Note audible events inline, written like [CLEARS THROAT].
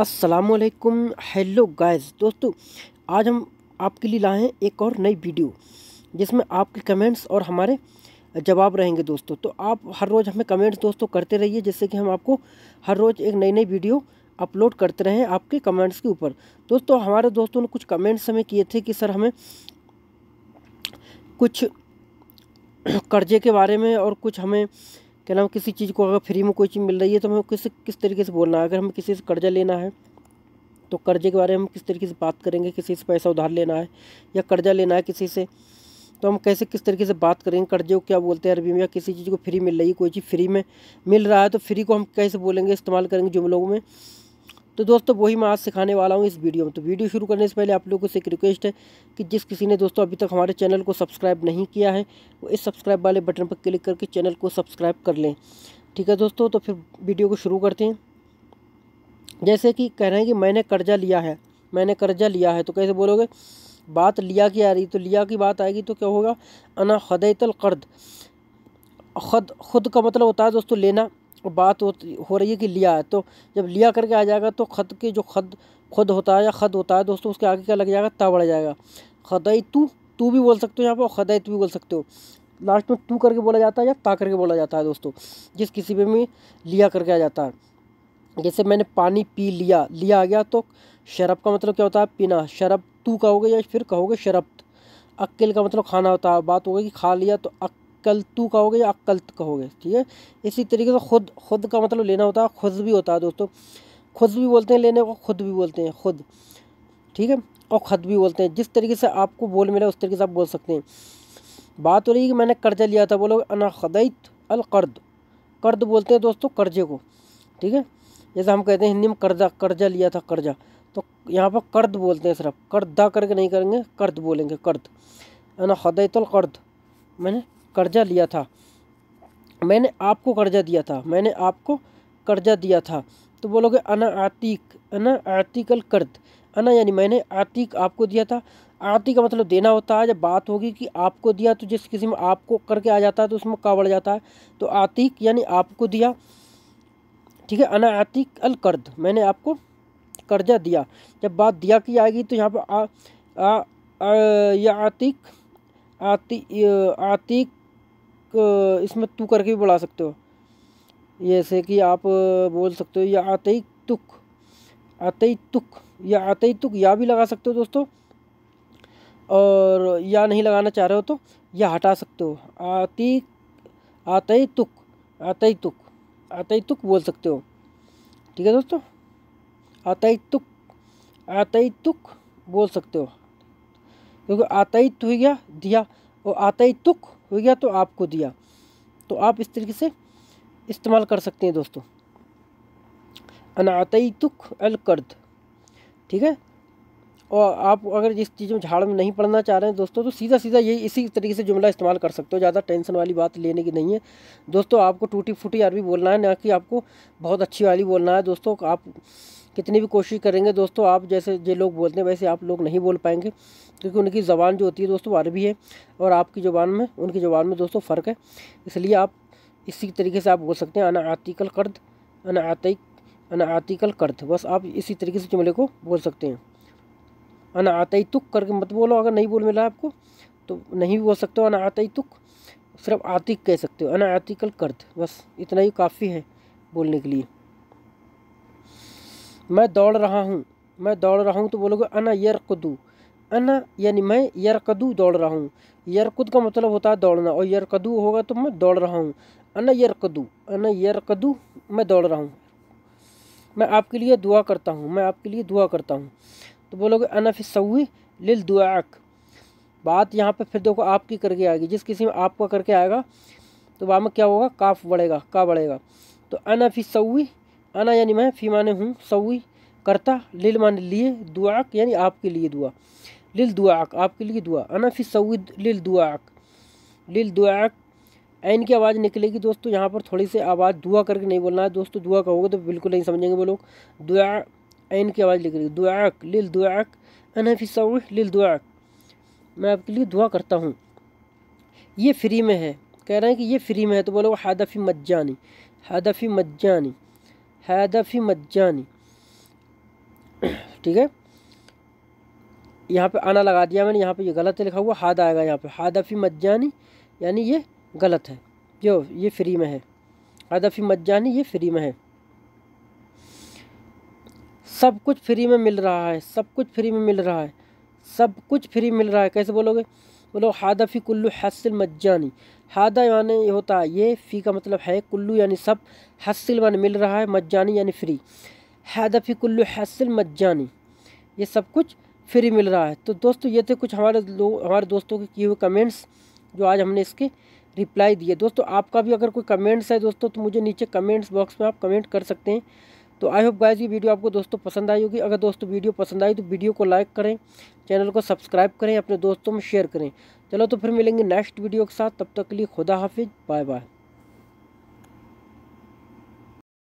असलकुम hello guys दोस्तों आज हम आपके लिए लाए हैं एक और नई वीडियो जिसमें आपके कमेंट्स और हमारे जवाब रहेंगे दोस्तों तो आप हर रोज़ हमें कमेंट्स दोस्तों करते रहिए जिससे कि हम आपको हर रोज़ एक नई नई वीडियो अपलोड करते रहें आपके कमेंट्स के ऊपर दोस्तों हमारे दोस्तों ने कुछ कमेंट्स हमें किए थे कि सर हमें कुछ [CLEARS THROAT] कर्जे के बारे में और कुछ हमें क्या नाम किसी चीज़ को अगर फ्री में कोई चीज़ मिल रही है तो हमें किस किस तरीके से बोलना है अगर हमें किसी से कर्जा लेना है तो कर्जे के बारे में हम किस तरीके से बात करेंगे किसी से पैसा उधार लेना है या कर्जा लेना है किसी से तो हम कैसे किस तरीके से बात करेंगे कर्जे को क्या बोलते हैं अरबी में या किसी चीज़ को फ्री मिल रही है कोई चीज़ फ्री में मिल रहा है तो फ्री को हम कैसे बोलेंगे इस्तेमाल करेंगे जुमलों में तो दोस्तों वही मैं आज सिखाने वाला हूँ इस वीडियो में तो वीडियो शुरू करने से पहले आप लोगों से एक रिक्वेस्ट है कि जिस किसी ने दोस्तों अभी तक हमारे चैनल को सब्सक्राइब नहीं किया है वो इस सब्सक्राइब वाले बटन पर क्लिक करके चैनल को सब्सक्राइब कर लें ठीक है दोस्तों तो फिर वीडियो को शुरू करते हैं जैसे कि कह रहे हैं कि मैंने कर्जा लिया है मैंने कर्जा लिया है तो कैसे बोलोगे बात लिया की आ रही तो लिया की बात आएगी तो क्या होगा अना खदैतल कर्द खुद खुद का मतलब होता है दोस्तों लेना बात होती हो रही है कि लिया है तो जब लिया करके आ जाएगा तो ख़त के जो खद खुद होता है या खद होता है दोस्तों उसके आगे क्या लग जाएगा ता बढ़ जाएगा खदई तू तू भी बोल सकते हो यहाँ पर खदई तू भी बोल सकते हो लास्ट में तू करके बोला जाता है या ता करके बोला जाता है दोस्तों जिस किसी पर भी लिया करके आ जाता है जैसे मैंने पानी पी लिया लिया आ गया तो शरब का मतलब क्या होता है पीना शरब तू कहोगे या फिर कहोगे शरब अक्ल का मतलब खाना होता है बात हो गई कि खा लिया तो अक अक्लतू कहोगे या अक्लत कहोगे ठीक है इसी तरीके से खुद खुद का मतलब लेना होता है खुद भी होता है दोस्तों खुद भी बोलते हैं लेने को खुद भी बोलते हैं खुद ठीक है और खुद भी बोलते हैं जिस तरीके से आपको बोल मिला उस तरीके से आप बोल सकते हैं बात हो रही है कि मैंने कर्जा लिया था बोलो अना खदैत अलकर्द कर्द बोलते हैं दोस्तों कर्जे को ठीक है जैसे हम कहते हैं हिंदी में कर्जा कर्जा लिया था कर्जा तो यहाँ पर कर्द बोलते हैं सिर्फ कर्दा करके नहीं करेंगे कर्द बोलेंगे कर्द अना खदैतुल अलकर्द मैंने कर्जा लिया था मैंने आपको कर्जा दिया था मैंने आपको कर्जा दिया था तो बोलोगे अना आतिक अना आतिकल कर्द अना यानी मैंने आतिक आपको दिया था आती का मतलब देना होता है जब बात होगी कि आपको दिया तो जिस किसी में आपको करके आ जाता है तो उसमें का बढ़ जाता है तो आतिक यानी आपको दिया ठीक है अना आतिक अल कर्द मैंने आपको कर्जा दिया जब बात दिया की आएगी तो यहाँ पर आ, आ, आ, या आतिक आति आतिक इसमें तू करके भी बढ़ा सकते हो जैसे कि आप बोल सकते हो या आते ही तुक आते ही तुक या आते ही तुक या भी लगा सकते हो दोस्तों और या नहीं लगाना चाह रहे हो तो या हटा सकते हो आती आते ही तुक आते ही तुक आते ही तुक बोल सकते हो ठीक है दोस्तों आता ही तुक आता ही तुक बोल सकते हो क्योंकि आता ही तुक गया दिया और आता ही तुक हो गया तो आपको दिया तो आप इस तरीके से इस्तेमाल कर सकते हैं दोस्तों अनातई तुख अलकर्द ठीक है और आप अगर इस चीज़ में झाड़ में नहीं पढ़ना चाह रहे हैं दोस्तों तो सीधा सीधा यही इसी तरीके से जुमला इस्तेमाल कर सकते हो ज़्यादा टेंशन वाली बात लेने की नहीं है दोस्तों आपको टूटी फूटी अरबी बोलना है ना कि आपको बहुत अच्छी वाली बोलना है दोस्तों आप कितनी भी कोशिश करेंगे दोस्तों आप जैसे जो लोग बोलते हैं वैसे आप लोग नहीं बोल पाएंगे क्योंकि उनकी ज़बान जो होती है दोस्तों अरबी है और आपकी ज़बान में उनकी ज़बान में दोस्तों फ़र्क है इसलिए आप इसी तरीके से आप बोल सकते हैं अना आतिकल कर्द अना आतिक अना आतिकल कर्द बस आप इसी तरीके से जुमले को बोल सकते हैं अना आतई तुक करके मत बोलो अगर नहीं बोल मिला आपको तो नहीं भी बोल सकते हो अना आतई तुक सिर्फ आतिक कह सकते हो अना आतिकल कर्द बस इतना ही काफ़ी है बोलने के लिए मैं दौड़ रहा हूँ मैं दौड़ रहा हूँ तो बोलोगे अना यरकदू अना यानी मैं यरकदू दौड़ रहा हूँ यरकुद का मतलब होता है दौड़ना और यरकदू होगा तो मैं दौड़ रहा हूँ अना यरकदू अना यरकदू मैं दौड़ रहा हूँ मैं आपके लिए दुआ करता हूँ मैं आपके लिए दुआ करता हूँ तो बोलोगे अना फिर सऊी लिल दुआक बात यहाँ पे फिर देखो आपकी करके आएगी जिस किसी में आपका करके आएगा तो वहाँ में क्या होगा काफ बढ़ेगा का बढ़ेगा तो अना फिर सऊी अना यानी मैं फी माने हूँ सऊ करता लिल माने लिए दुआक यानी आपके लिए दुआ लिल दुआ आपके लिए दुआ अना फिर सऊ लिल दुआ लिल दुआक ऐन की आवाज़ निकलेगी दोस्तों यहाँ पर थोड़ी सी आवाज़ दुआ करके नहीं बोलना है दोस्तों दुआ कहोगे तो बिल्कुल नहीं समझेंगे वो लोग दुआ ऐन की आवाज़ निकलेगी दुआ लिल दुआक अना फी सऊ लिल दुआक मैं आपके लिए दुआ करता हूँ ये फ्री में है कह रहे हैं कि ये फ्री में है तो बोलो हादफ़ी मज्जानी हादफ़ी मज्जानी हैदफ़ी मज्जानी ठीक है यहाँ पे आना लगा दिया मैंने यहाँ पे ये गलत है लिखा हुआ हाद आएगा यहाँ पे हादफ़ी मज्जानी यानी ये गलत है जो ये फ्री में है हादफ़ी मज्जानी ये फ्री में है सब कुछ फ्री में मिल रहा है सब कुछ फ्री में मिल रहा है सब कुछ फ्री मिल रहा है कैसे बोलोगे बोलो मतलब हादा फ़ी कुल्लू हसिल मज्जानी हादा यानी ये होता है ये फ़ी का मतलब है कुल्लू यानी सब हसिल मान मिल रहा है मज्जानी यानी फ्री हादा फ़ी कुल्लू हसिल मज्जानी ये सब कुछ फ्री मिल रहा है तो दोस्तों ये थे कुछ हमारे लोग हमारे दोस्तों के किए हुए कमेंट्स जो आज हमने इसके रिप्लाई दिए दोस्तों आपका भी अगर कोई कमेंट्स है दोस्तों तो मुझे नीचे कमेंट्स बॉक्स में आप कमेंट कर सकते हैं तो आई होप गाइज ये वीडियो आपको दोस्तों पसंद आई होगी अगर दोस्तों वीडियो पसंद आई तो वीडियो को लाइक करें चैनल को सब्सक्राइब करें अपने दोस्तों में शेयर करें चलो तो फिर मिलेंगे नेक्स्ट वीडियो के साथ तब तक के लिए खुदा हाफिज़ बाय बाय